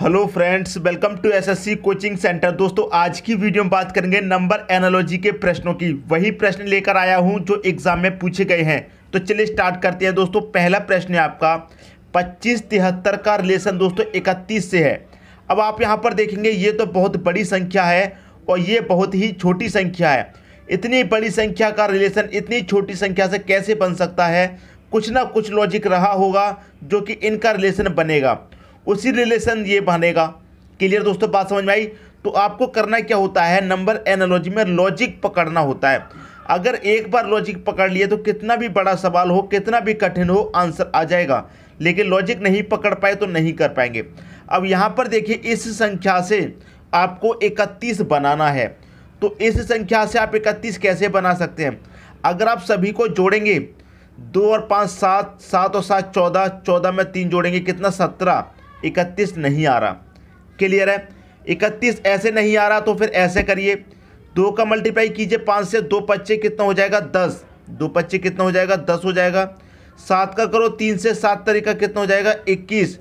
hello friends welcome to SSC coaching centre दोस्तों आज की वीडियो में बात करेंगे नंबर एनालॉजी के प्रश्नों की वही प्रश्न लेकर आया हूं जो एग्जाम में पूछे गए हैं तो चलिए स्टार्ट करते हैं दोस्तों पहला प्रश्न है आपका पच्चीस तिहत्तर का रिलेशन दोस्तों इकतीस से है अब आप यहाँ पर देखेंगे ये तो बहुत बड़ी संख्या है और ये बहुत ही छोटी संख्या है इतनी बड़ी संख्या का रिलेशन इतनी छोटी संख्या से कैसे बन सकता है कुछ ना कुछ लॉजिक रहा होगा जो कि इनका रिलेशन बनेगा उसी रिलेशन ये बनेगा क्लियर दोस्तों बात समझ में आई तो आपको करना क्या होता है नंबर एनालॉजी में लॉजिक पकड़ना होता है अगर एक बार लॉजिक पकड़ लिए तो कितना भी बड़ा सवाल हो कितना भी कठिन हो आंसर आ जाएगा लेकिन लॉजिक नहीं पकड़ पाए तो नहीं कर पाएंगे अब यहाँ पर देखिए इस संख्या से आपको 31 बनाना है तो इस संख्या से आप 31 कैसे बना सकते हैं अगर आप सभी को जोड़ेंगे दो और पाँच सात सात और सात चौदह चौदह में तीन जोड़ेंगे कितना सत्रह इकतीस नहीं आ रहा क्लियर है इकतीस ऐसे नहीं आ रहा तो फिर ऐसे करिए दो का मल्टीप्लाई कीजिए पाँच से दो पच्चे कितना हो जाएगा दस दो पच्चे कितना हो जाएगा दस हो जाएगा सात का करो तीन से सात तरीका कितना हो जाएगा इक्कीस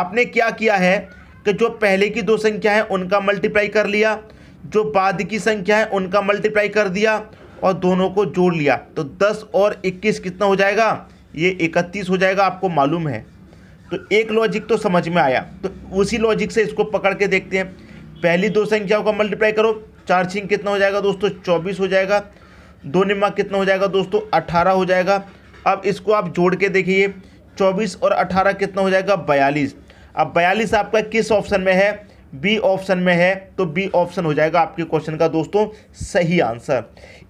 आपने क्या किया है कि जो पहले की दो संख्या है उनका मल्टीप्लाई कर लिया जो बाद की संख्या है उनका मल्टीप्लाई कर दिया और दोनों को जोड़ लिया तो दस और इक्कीस कितना हो जाएगा ये इकतीस हो जाएगा आपको मालूम है तो एक लॉजिक तो समझ में आया तो उसी लॉजिक से इसको पकड़ के देखते हैं पहली दो संख्याओं का मल्टीप्लाई करो चार छिंग कितना हो जाएगा दोस्तों चौबीस हो जाएगा दो निम्मा कितना हो जाएगा दोस्तों अट्ठारह हो जाएगा अब इसको आप जोड़ के देखिए चौबीस और अट्ठारह कितना हो जाएगा बयालीस अब बयालीस आपका किस ऑप्शन में है बी ऑप्शन में है तो बी ऑप्शन हो जाएगा आपके क्वेश्चन का दोस्तों सही आंसर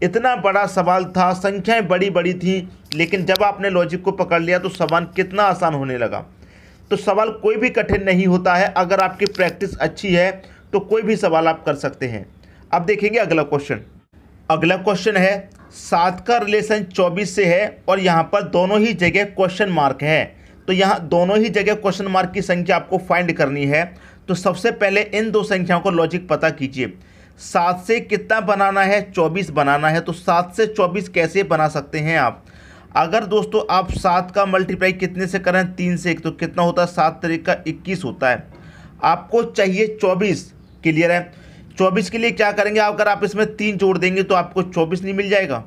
इतना बड़ा सवाल था संख्याएं बड़ी बड़ी थी लेकिन जब आपने लॉजिक को पकड़ लिया तो सवाल कितना आसान होने लगा तो सवाल कोई भी कठिन नहीं होता है अगर आपकी प्रैक्टिस अच्छी है तो कोई भी सवाल आप कर सकते हैं अब देखेंगे अगला क्वेश्चन अगला क्वेश्चन है सात का रिलेशन चौबीस से है और यहाँ पर दोनों ही जगह क्वेश्चन मार्क है तो यहाँ दोनों ही जगह क्वेश्चन मार्क की संख्या आपको फाइंड करनी है तो सबसे पहले इन दो संख्याओं को लॉजिक पता कीजिए सात से कितना बनाना है चौबीस बनाना है तो सात से चौबीस कैसे बना सकते हैं आप अगर दोस्तों आप सात का मल्टीप्लाई कितने से करें तीन से एक तो कितना होता है सात तरीका इक्कीस होता है आपको चाहिए चौबीस क्लियर है चौबीस के लिए क्या करेंगे अगर आप इसमें तीन जोड़ देंगे तो आपको चौबीस नहीं मिल जाएगा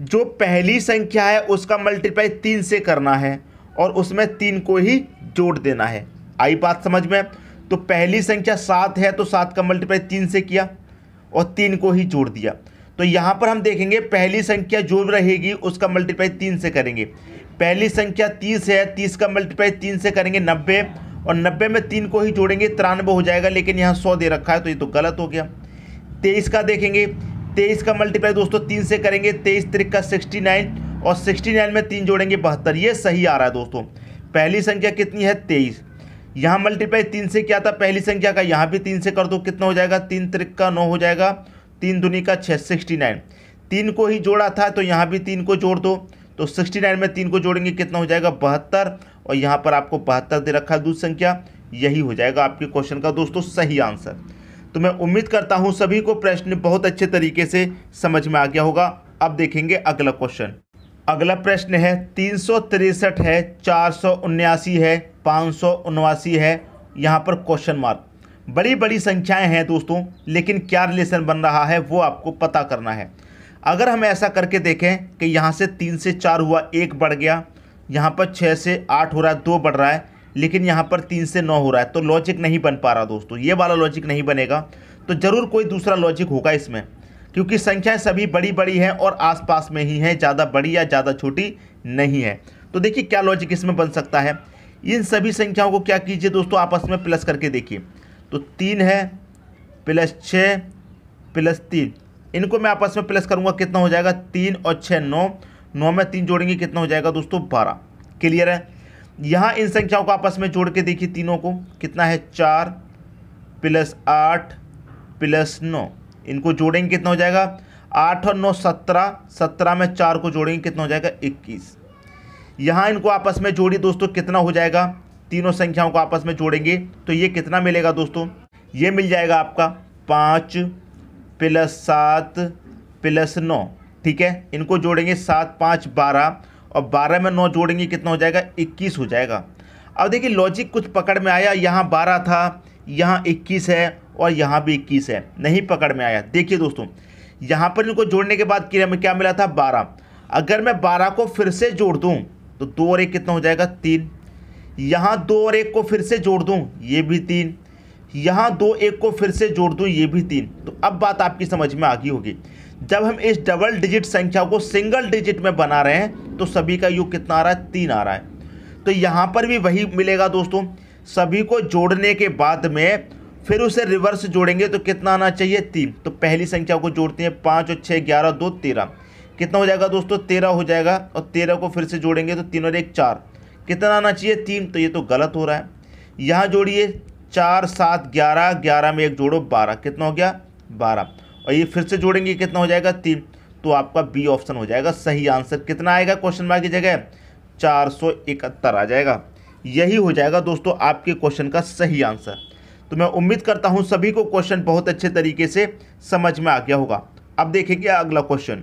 जो पहली संख्या है उसका मल्टीप्लाई तीन से करना है और उसमें तीन को ही जोड़ देना है आई बात समझ में तो पहली संख्या सात है तो सात का मल्टीप्लाई तीन से किया और तीन को ही जोड़ दिया तो यहाँ पर हम देखेंगे पहली संख्या जो रहेगी उसका मल्टीप्लाई तीन से करेंगे पहली संख्या तीस है तीस का मल्टीप्लाई तीन से करेंगे नब्बे और नब्बे में तीन को ही जोड़ेंगे तिरानबे हो जाएगा लेकिन यहाँ सौ दे रखा है तो ये तो गलत हो गया तेईस का देखेंगे तेईस का मल्टीप्लाई दोस्तों तीन से करेंगे तेईस त्रिक का सिक्सटी नाइन और सिक्सटी नाइन में तीन जोड़ेंगे बहत्तर ये सही आ रहा है दोस्तों पहली संख्या कितनी है तेईस यहाँ मल्टीप्लाई तीन से क्या था पहली संख्या का यहाँ भी तीन से कर दो कितना हो जाएगा तीन त्रिक का नौ हो जाएगा तीन दुनी का छः सिक्सटी नाइन तीन को ही जोड़ा था तो यहाँ भी तीन को जोड़ दो तो सिक्सटी नाइन में तीन को जोड़ेंगे कितना हो जाएगा बहत्तर और यहाँ पर आपको बहत्तर दे रखा है संख्या यही हो जाएगा आपके क्वेश्चन का दोस्तों सही आंसर तो मैं उम्मीद करता हूँ सभी को प्रश्न बहुत अच्छे तरीके से समझ में आ गया होगा अब देखेंगे अगला क्वेश्चन अगला प्रश्न है तीन सौ तिरसठ है चार सौ उन्यासी है पाँच सौ उनवासी है यहाँ पर क्वेश्चन मार्क बड़ी बड़ी संख्याएं हैं दोस्तों लेकिन क्या रिलेशन बन रहा है वो आपको पता करना है अगर हम ऐसा करके देखें कि यहाँ से तीन से चार हुआ एक बढ़ गया यहाँ पर छः से आठ हो रहा है दो बढ़ रहा है लेकिन यहाँ पर तीन से नौ हो रहा है तो लॉजिक नहीं बन पा रहा दोस्तों ये वाला लॉजिक नहीं बनेगा तो ज़रूर कोई दूसरा लॉजिक होगा इसमें क्योंकि संख्याएं सभी बड़ी बड़ी हैं और आसपास में ही हैं ज़्यादा बड़ी या ज़्यादा छोटी नहीं है तो देखिए क्या लॉजिक इसमें बन सकता है इन सभी संख्याओं को क्या कीजिए दोस्तों आपस में प्लस करके देखिए तो तीन है प्लस छः प्लस तीन इनको मैं आपस में प्लस करूँगा कितना हो जाएगा तीन और छः नौ नौ में तीन जोड़ेंगे कितना हो जाएगा दोस्तों बारह क्लियर है यहाँ इन संख्याओं को आपस में जोड़ के देखिए तीनों को कितना है चार प्लस आठ प्लस नौ इनको जोड़ेंगे कितना हो जाएगा आठ और नौ सत्रह सत्रह में चार को जोड़ेंगे कितना हो जाएगा इक्कीस यहाँ इनको आपस में जोड़िए दोस्तों कितना हो जाएगा तीनों संख्याओं को आपस में जोड़ेंगे तो ये कितना मिलेगा दोस्तों ये मिल जाएगा आपका पाँच प्लस सात प्लस नौ ठीक है इनको जोड़ेंगे सात पाँच बारह और बारह में नौ जोड़ेंगे कितना हो जाएगा इक्कीस हो जाएगा अब देखिए लॉजिक कुछ पकड़ में आया यहाँ बारह था यहाँ इक्कीस है और यहाँ भी इक्कीस है नहीं पकड़ में आया देखिए दोस्तों यहाँ पर इनको जोड़ने के बाद क्या मिला था बारह अगर मैं बारह को फिर से जोड़ दूँ तो दो और एक कितना हो जाएगा तीन यहाँ दो और एक को फिर से जोड़ दूँ ये भी तीन यहाँ दो एक को फिर से जोड़ दूँ ये भी तीन तो अब बात आपकी समझ में आ गई होगी जब हम इस डबल डिजिट संख्या को सिंगल डिजिट में बना रहे हैं तो सभी का योग कितना आ रहा है तीन आ रहा है तो यहाँ पर भी वही मिलेगा दोस्तों सभी को जोड़ने के बाद में फिर उसे रिवर्स जोड़ेंगे तो कितना आना चाहिए तीन तो पहली संख्या को जोड़ते हैं पाँच और छः ग्यारह दो तेरह कितना हो जाएगा दोस्तों तेरह हो जाएगा और तेरह को फिर से जोड़ेंगे तो तीन और एक चार कितना आना चाहिए तीन तो ये तो गलत हो रहा है यहाँ जोड़िए चार सात ग्यारह ग्यारह में एक जोड़ो बारह कितना हो गया बारह और ये फिर से जोड़ेंगे कितना हो जाएगा तीन तो आपका बी ऑप्शन हो जाएगा सही आंसर कितना आएगा क्वेश्चन मार्क की जगह चार सौ इकहत्तर आ जाएगा यही हो जाएगा दोस्तों आपके क्वेश्चन का सही आंसर तो मैं उम्मीद करता हूँ सभी को क्वेश्चन बहुत अच्छे तरीके से समझ में आ गया होगा अब देखेंगे अगला क्वेश्चन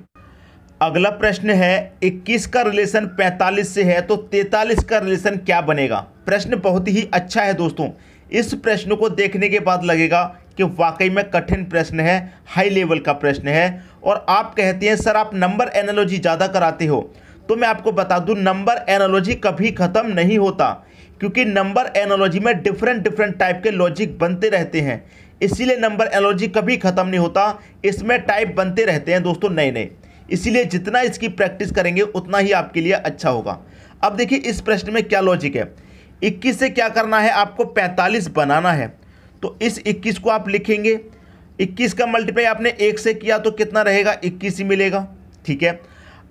अगला प्रश्न है 21 का रिलेशन 45 से है तो 43 का रिलेशन क्या बनेगा प्रश्न बहुत ही अच्छा है दोस्तों इस प्रश्न को देखने के बाद लगेगा कि वाकई में कठिन प्रश्न है हाई लेवल का प्रश्न है और आप कहते हैं सर आप नंबर एनालॉजी ज़्यादा कराते हो तो मैं आपको बता दूं नंबर एनालॉजी कभी ख़त्म नहीं होता क्योंकि नंबर एनालॉजी में डिफरेंट डिफरेंट टाइप के लॉजिक बनते रहते हैं इसीलिए नंबर एनालॉजी कभी ख़त्म नहीं होता इसमें टाइप बनते रहते हैं दोस्तों नए नए इसीलिए जितना इसकी प्रैक्टिस करेंगे उतना ही आपके लिए अच्छा होगा अब देखिए इस प्रश्न में क्या लॉजिक है इक्कीस से क्या करना है आपको पैंतालीस बनाना है तो इस इक्कीस को आप लिखेंगे इक्कीस का मल्टीप्लाई आपने एक से किया तो कितना रहेगा इक्कीस ही मिलेगा ठीक है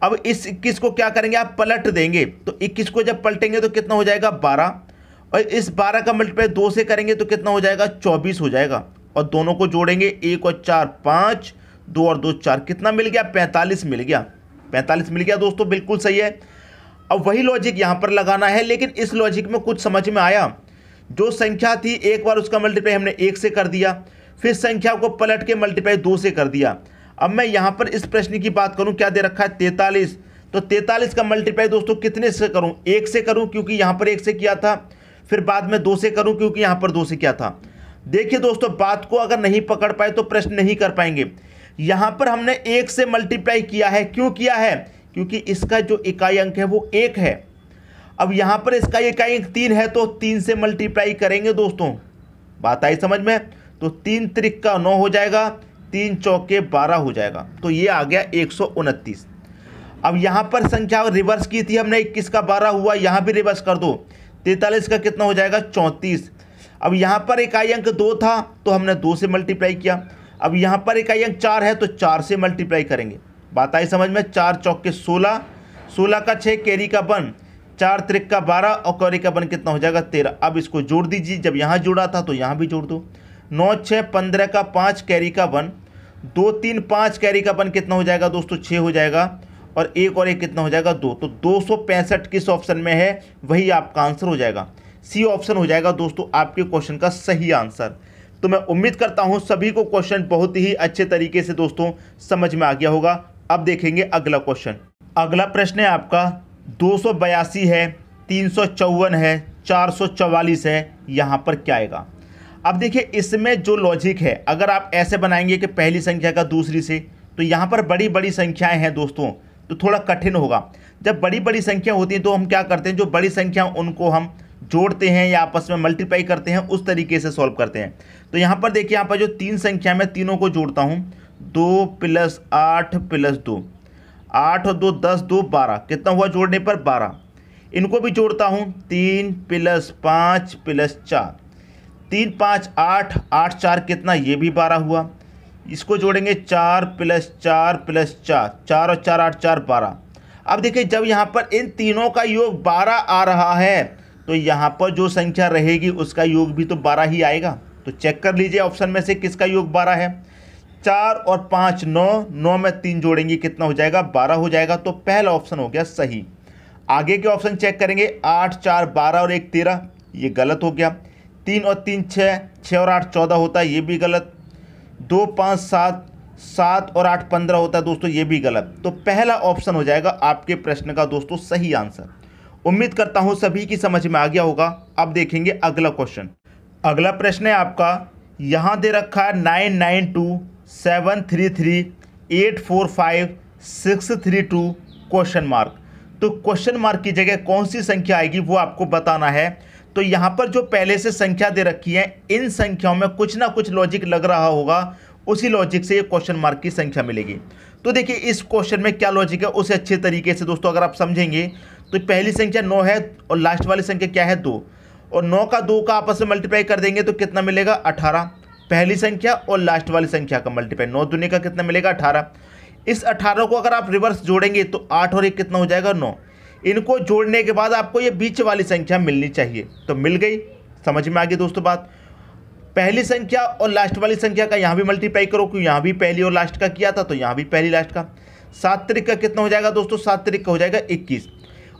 अब इस इक्कीस को क्या करेंगे आप पलट देंगे तो इक्कीस को जब पलटेंगे तो कितना हो जाएगा बारह और इस बारह का मल्टीप्लाई दो से करेंगे तो कितना हो जाएगा चौबीस हो जाएगा और दोनों को जोड़ेंगे एक और चार पाँच दो और दो चार कितना मिल गया पैंतालीस मिल गया पैंतालीस मिल गया दोस्तों बिल्कुल सही है अब वही लॉजिक यहाँ पर लगाना है लेकिन इस लॉजिक में कुछ समझ में आया जो संख्या थी एक बार उसका मल्टीप्लाई हमने एक से कर दिया फिर संख्या को पलट के मल्टीप्लाई दो से कर दिया अब मैं यहाँ पर इस प्रश्न की बात करूँ क्या दे रखा है तैतालीस तो तैतालीस का मल्टीप्लाई दोस्तों कितने से करूँ एक से करूँ क्योंकि यहाँ पर एक से किया था फिर बाद में दो से करूँ क्योंकि यहाँ पर दो से किया था देखिए दोस्तों बात को अगर नहीं पकड़ पाए तो प्रश्न नहीं कर पाएंगे यहां पर हमने एक से मल्टीप्लाई किया है क्यों किया है क्योंकि इसका जो इकाई अंक है वो एक है अब यहां पर इसका इकाई अंक तीन है तो तीन से मल्टीप्लाई करेंगे दोस्तों बात आई समझ में तो तीन त्रिक का नौ हो जाएगा तीन चौके बारह हो जाएगा तो ये आ गया एक अब यहाँ पर संख्या रिवर्स की थी हमने इक्कीस का बारह हुआ यहाँ भी रिवर्स कर दो तैतालीस का कितना हो जाएगा चौंतीस अब यहाँ पर इकाई अंक दो था तो हमने दो से मल्टीप्लाई किया अब यहाँ पर इकाई अंक चार है तो चार से मल्टीप्लाई करेंगे बात आई समझ में चार चौक के सोलह सोलह का छः कैरी का बन चार त्रिक का बारह और कैरी का बन कितना हो जाएगा तेरह अब इसको जोड़ दीजिए जब यहाँ जोड़ा था तो यहाँ भी जोड़ दो नौ छः पंद्रह का पाँच कैरी का वन दो तीन पाँच कैरी का बन कितना हो जाएगा दोस्तों छः हो जाएगा और एक और एक कितना हो जाएगा दो तो दो सौ पैंसठ किस ऑप्शन में है वही आपका आंसर हो जाएगा सी ऑप्शन हो जाएगा दोस्तों आपके क्वेश्चन का सही आंसर तो मैं उम्मीद करता हूँ सभी को क्वेश्चन बहुत ही अच्छे तरीके से दोस्तों समझ में आ गया होगा अब देखेंगे अगला क्वेश्चन अगला प्रश्न है आपका दो है तीन है चार है यहाँ पर क्या आएगा अब देखिए इसमें जो लॉजिक है अगर आप ऐसे बनाएंगे कि पहली संख्या का दूसरी से तो यहाँ पर बड़ी बड़ी संख्याएं हैं दोस्तों तो थोड़ा कठिन होगा जब बड़ी बड़ी संख्या होती है तो हम क्या करते हैं जो बड़ी संख्या उनको हम जोड़ते हैं या आपस में मल्टीप्लाई करते हैं उस तरीके से सॉल्व करते हैं तो यहाँ पर देखिए यहाँ पर जो तीन संख्या में तीनों को जोड़ता हूँ दो प्लस आठ प्लस दो आठ और दो दस दो बारह कितना हुआ जोड़ने पर बारह इनको भी जोड़ता हूँ तीन प्लस पाँच प्लस चार तीन पाँच आठ आठ चार कितना ये भी बारह हुआ इसको जोड़ेंगे चार प्लस चार प्लस चार चार और चार आठ चार बारह अब देखिए जब यहाँ पर इन तीनों का योग बारह आ रहा है तो यहाँ पर जो संख्या रहेगी उसका योग भी तो बारह ही आएगा तो चेक कर लीजिए ऑप्शन में से किसका योग बारह है चार और पाँच नौ नौ में तीन जोड़ेंगे कितना हो जाएगा बारह हो जाएगा तो पहला ऑप्शन हो गया सही आगे के ऑप्शन चेक करेंगे आठ चार बारह और एक तेरह ये गलत हो गया तीन और तीन छः छः और आठ चौदह होता है ये भी गलत दो पाँच सात सात और आठ पंद्रह होता है दोस्तों ये भी गलत तो पहला ऑप्शन हो जाएगा आपके प्रश्न का दोस्तों सही आंसर उम्मीद करता हूँ सभी की समझ में आ गया होगा अब देखेंगे अगला क्वेश्चन अगला प्रश्न है आपका यहाँ दे रखा है nine nine two seven three three eight four five six three two question mark तो क्वेश्चन मार्क की जगह कौन सी संख्या आएगी वो आपको बताना है तो यहाँ पर जो पहले से संख्या दे रखी है इन संख्याओं में कुछ ना कुछ लॉजिक लग रहा होगा उसी लॉजिक से ये क्वेश्चन मार्क की संख्या मिलेगी तो देखिए इस क्वेश्चन में क्या लॉजिक है उसे अच्छे तरीके से दोस्तों अगर आप समझेंगे तो पहली संख्या नौ है और लास्ट वाली संख्या क्या है दो और नौ का दो का आपस में मल्टीप्लाई कर देंगे तो कितना मिलेगा अठारह पहली संख्या और लास्ट वाली संख्या का मल्टीप्लाई नौ दुनिया का कितना मिलेगा अठारह इस अठारह को अगर आप रिवर्स जोड़ेंगे तो आठ और एक कितना हो जाएगा नौ इनको जोड़ने के बाद आपको ये बीच वाली संख्या मिलनी चाहिए तो मिल गई समझ में आ गई दोस्तों बात पहली संख्या और लास्ट वाली संख्या का यहाँ भी मल्टीप्लाई करो क्योंकि यहाँ भी पहली और लास्ट का किया था तो यहाँ भी पहली लास्ट का सात तरीक का कितना हो जाएगा दोस्तों सात तरीक का हो जाएगा इक्कीस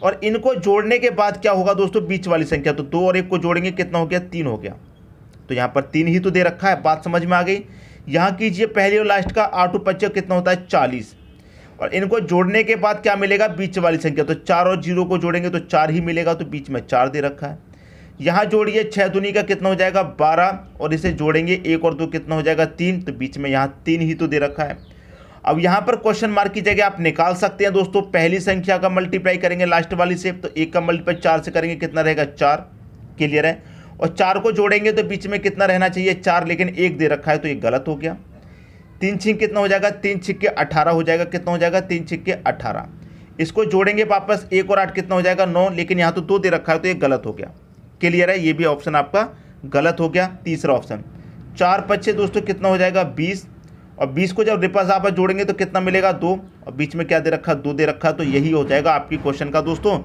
और इनको जोड़ने के बाद क्या होगा दोस्तों बीच वाली संख्या तो दो और एक को जोड़ेंगे कितना हो गया तीन हो गया तो यहाँ पर तीन ही तो दे रखा है बात समझ में आ गई यहाँ कीजिए पहले और लास्ट का आठ पच्चीस कितना होता है चालीस और इनको जोड़ने के बाद क्या मिलेगा बीच वाली संख्या तो चार और जीरो को जोड़ेंगे तो चार ही मिलेगा तो बीच में चार दे रखा है यहाँ जोड़िए छः दुनी का कितना हो जाएगा बारह और इसे जोड़ेंगे एक और दो कितना हो जाएगा तीन तो बीच में यहाँ तीन ही तो दे रखा है अब यहाँ पर क्वेश्चन मार्क की जगह आप निकाल सकते हैं दोस्तों पहली संख्या का मल्टीप्लाई करेंगे लास्ट वाली से तो एक का मल्टीप्लाई चार से करेंगे कितना रहेगा चार क्लियर है और चार को जोड़ेंगे तो बीच में कितना रहना चाहिए चार लेकिन एक दे रखा है तो ये गलत हो गया तीन छिंक कितना हो जाएगा तीन छिक्के अठारह हो जाएगा कितना हो जाएगा तीन छिक्के अठारह इसको जोड़ेंगे वापस एक और आठ कितना हो जाएगा नौ लेकिन यहाँ तो दो दे रखा है तो ये गलत हो गया क्लियर है ये भी ऑप्शन आपका गलत हो गया तीसरा ऑप्शन चार पच्चे दोस्तों कितना हो जाएगा बीस और बीस को जब रिपर्स आप जोड़ेंगे तो कितना मिलेगा दो और बीच में क्या दे रखा दो दे रखा तो यही हो जाएगा आपकी क्वेश्चन का दोस्तों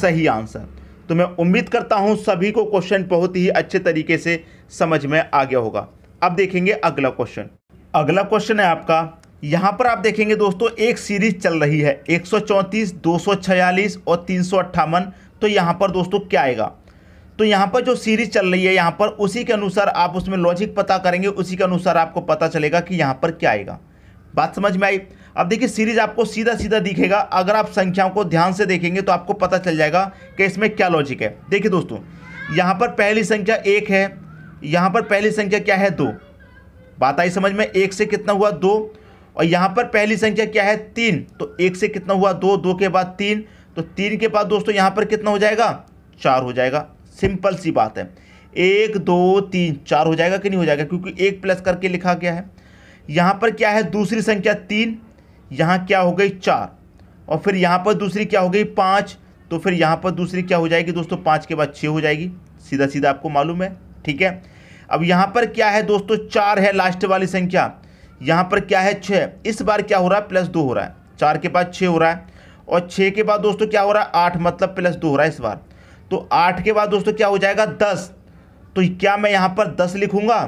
सही आंसर तो मैं उम्मीद करता हूँ सभी को क्वेश्चन बहुत ही अच्छे तरीके से समझ में आ गया होगा अब देखेंगे अगला क्वेश्चन अगला क्वेश्चन है आपका यहाँ पर आप देखेंगे दोस्तों एक सीरीज चल रही है एक सौ और तीन तो यहाँ पर दोस्तों क्या आएगा तो यहाँ पर जो सीरीज चल रही है यहाँ पर उसी के अनुसार आप उसमें लॉजिक पता करेंगे उसी के अनुसार आपको पता चलेगा कि यहाँ पर क्या आएगा बात समझ में आई अब देखिए सीरीज आपको सीधा सीधा दिखेगा अगर आप संख्याओं को ध्यान से देखेंगे तो आपको पता चल जाएगा कि इसमें क्या लॉजिक है देखिए दोस्तों यहाँ पर पहली संख्या एक है यहाँ पर पहली संख्या क्या है दो बात आई समझ में एक से कितना हुआ दो और यहाँ पर पहली संख्या क्या है तीन तो एक से कितना हुआ दो दो के बाद तीन तो तीन के बाद दोस्तों यहाँ पर कितना हो जाएगा चार हो जाएगा सिंपल सी बात है एक दो तीन चार हो जाएगा कि नहीं हो जाएगा क्योंकि एक प्लस करके लिखा गया है यहाँ पर क्या है दूसरी संख्या तीन यहाँ क्या हो गई चार और फिर यहाँ पर दूसरी क्या हो गई पाँच तो फिर यहाँ पर दूसरी क्या हो जाएगी दोस्तों पाँच के बाद छः हो जाएगी सीधा सीधा आपको मालूम है ठीक है अब यहाँ पर क्या है दोस्तों चार है लास्ट वाली संख्या यहाँ पर क्या है छः इस बार क्या हो रहा है प्लस दो हो रहा है चार के बाद छः हो रहा है और छः के बाद दोस्तों क्या हो रहा है आठ मतलब प्लस दो हो रहा है इस बार तो आठ के बाद दोस्तों क्या हो जाएगा दस तो क्या मैं यहाँ पर दस लिखूंगा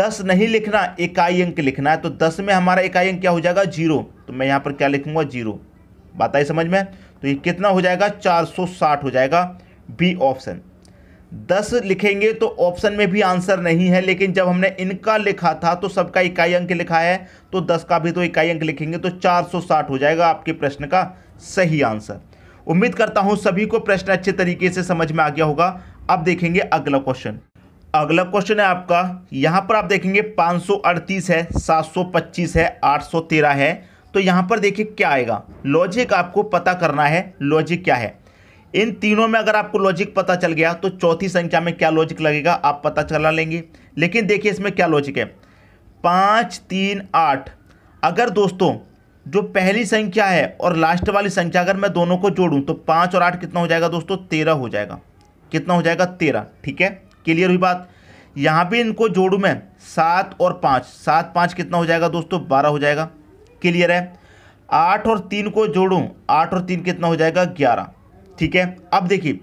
दस नहीं लिखना इकाई अंक लिखना है तो दस में हमारा इकाई अंक क्या हो जाएगा जीरो तो मैं यहाँ पर क्या लिखूंगा जीरो बात आई समझ में तो ये कितना हो जाएगा चार सौ साठ हो जाएगा बी ऑप्शन दस लिखेंगे तो ऑप्शन में भी आंसर नहीं है लेकिन जब हमने इनका लिखा था तो सबका इकाई अंक लिखा है तो दस का भी तो इकाई अंक लिखेंगे तो चार सौ साठ हो जाएगा आपके प्रश्न का सही आंसर उम्मीद करता हूं सभी को प्रश्न अच्छे तरीके से समझ में आ गया होगा अब देखेंगे अगला क्वेश्चन अगला क्वेश्चन है आपका यहां पर आप देखेंगे 538 है 725 है 813 है तो यहां पर देखिए क्या आएगा लॉजिक आपको पता करना है लॉजिक क्या है इन तीनों में अगर आपको लॉजिक पता चल गया तो चौथी संख्या में क्या लॉजिक लगेगा आप पता चला लेंगे लेकिन देखिए इसमें क्या लॉजिक है पाँच तीन आठ अगर दोस्तों जो पहली संख्या है और लास्ट वाली संख्या अगर मैं दोनों को जोड़ूँ तो पाँच और आठ कितना हो जाएगा दोस्तों तेरह हो जाएगा कितना हो जाएगा तेरह ठीक है क्लियर हुई बात यहाँ भी इनको जोड़ू मैं सात और पाँच सात पाँच कितना हो जाएगा दोस्तों बारह हो जाएगा क्लियर है आठ और तीन को जोड़ूँ आठ और तीन कितना हो जाएगा ग्यारह ठीक है अब देखिए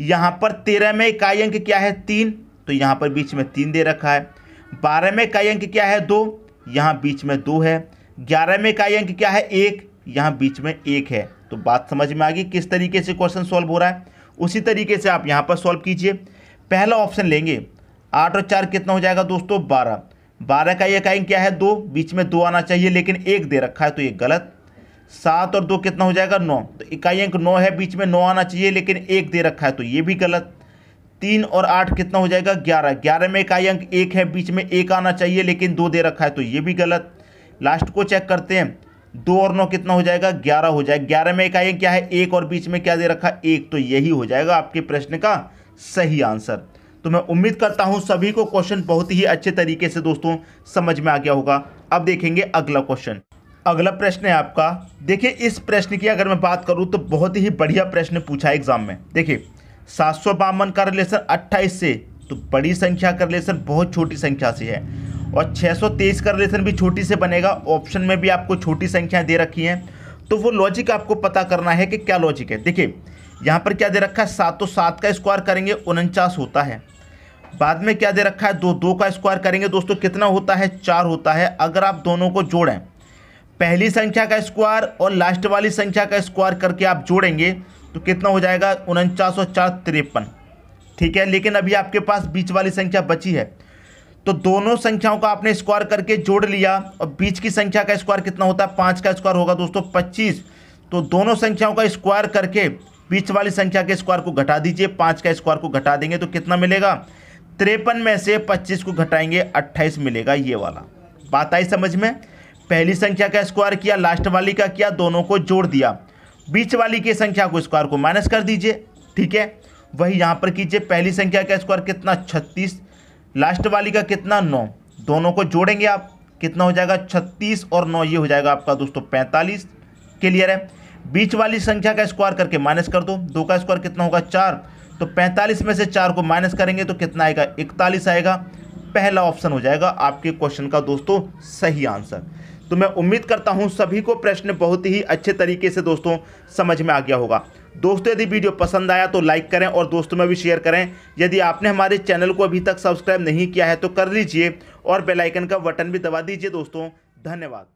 यहाँ पर तेरह में इकाई अंक क्या है तीन तो यहाँ पर बीच में तीन दे रखा है बारह में इकाई अंक क्या है दो यहाँ बीच में दो है ग्यारह में इकाई अंक क्या है एक यहाँ बीच में एक है तो बात समझ में आ गई किस तरीके से क्वेश्चन सॉल्व हो रहा है उसी तरीके से आप यहाँ पर सॉल्व कीजिए पहला ऑप्शन लेंगे आठ और चार कितना हो जाएगा दोस्तों बारह बारह का एक अंक क्या है दो बीच में दो आना चाहिए लेकिन एक दे रखा है तो ये गलत सात और दो कितना हो जाएगा नौ तो इकाई अंक नौ है बीच में नौ आना चाहिए लेकिन एक दे रखा है तो ये भी गलत तीन और आठ कितना हो जाएगा ग्यारह ग्यारह में इकाई अंक एक है बीच में एक आना चाहिए लेकिन दो दे रखा है तो ये भी गलत लास्ट को चेक करते हैं दो और नौ कितना हो जाएगा ग्यारह हो जाएगा ग्यारह में इकाइयाँ क्या है एक और बीच में क्या दे रखा एक तो यही हो जाएगा आपके प्रश्न का सही आंसर तो मैं उम्मीद करता हूं सभी को क्वेश्चन बहुत ही अच्छे तरीके से दोस्तों समझ में आ गया होगा अब देखेंगे अगला क्वेश्चन अगला प्रश्न है आपका देखिए इस प्रश्न की अगर मैं बात करूं तो बहुत ही बढ़िया प्रश्न पूछा है एग्जाम में देखिए सात सौ बावन का रिलेशन अट्ठाईस से तो बड़ी संख्या का रिलेशन बहुत छोटी संख्या से है और 623 का रिलेशन भी छोटी से बनेगा ऑप्शन में भी आपको छोटी संख्याएं दे रखी हैं तो वो लॉजिक आपको पता करना है कि क्या लॉजिक है देखिए यहाँ पर क्या दे रखा है सातों सात का स्क्वायर करेंगे उनचास होता है बाद में क्या दे रखा है दो दो का स्क्वायर करेंगे दोस्तों कितना होता है चार होता है अगर आप दोनों को जोड़ें पहली संख्या का स्क्वायर और लास्ट वाली संख्या का स्क्वायर करके आप जोड़ेंगे तो कितना हो जाएगा उनचास और चार तिरपन ठीक है लेकिन अभी आपके पास बीच वाली संख्या बची है तो दोनों संख्याओं का आपने स्क्वायर करके जोड़ लिया और बीच की संख्या का स्क्वायर कितना होता है पाँच का स्क्वायर होगा दोस्तों पच्चीस तो दोनों संख्याओं का स्क्वायर करके बीच वाली संख्या के स्क्वायर को घटा दीजिए पाँच का स्क्वायर को घटा देंगे तो कितना मिलेगा तिरपन में से पच्चीस को घटाएंगे अट्ठाईस मिलेगा ये वाला बात आई समझ में पहली संख्या का स्क्वायर किया लास्ट वाली का किया दोनों को जोड़ दिया बीच वाली की संख्या को स्क्वायर को माइनस कर दीजिए ठीक है वही यहाँ पर कीजिए पहली संख्या का स्क्वायर कितना छत्तीस लास्ट वाली का कितना नौ दोनों को जोड़ेंगे आप कितना हो जाएगा छत्तीस और नौ ये हो जाएगा आपका दोस्तों पैंतालीस क्लियर है बीच वाली संख्या का स्क्वायर करके माइनस कर दो दो का स्क्वायर कितना होगा चार तो पैंतालीस में से चार को माइनस करेंगे तो कितना आएगा इकतालीस आएगा पहला ऑप्शन हो जाएगा आपके क्वेश्चन का दोस्तों सही आंसर तो मैं उम्मीद करता हूँ सभी को प्रश्न बहुत ही अच्छे तरीके से दोस्तों समझ में आ गया होगा दोस्तों यदि वीडियो पसंद आया तो लाइक करें और दोस्तों में भी शेयर करें यदि आपने हमारे चैनल को अभी तक सब्सक्राइब नहीं किया है तो कर लीजिए और बेलाइकन का बटन भी दबा दीजिए दोस्तों धन्यवाद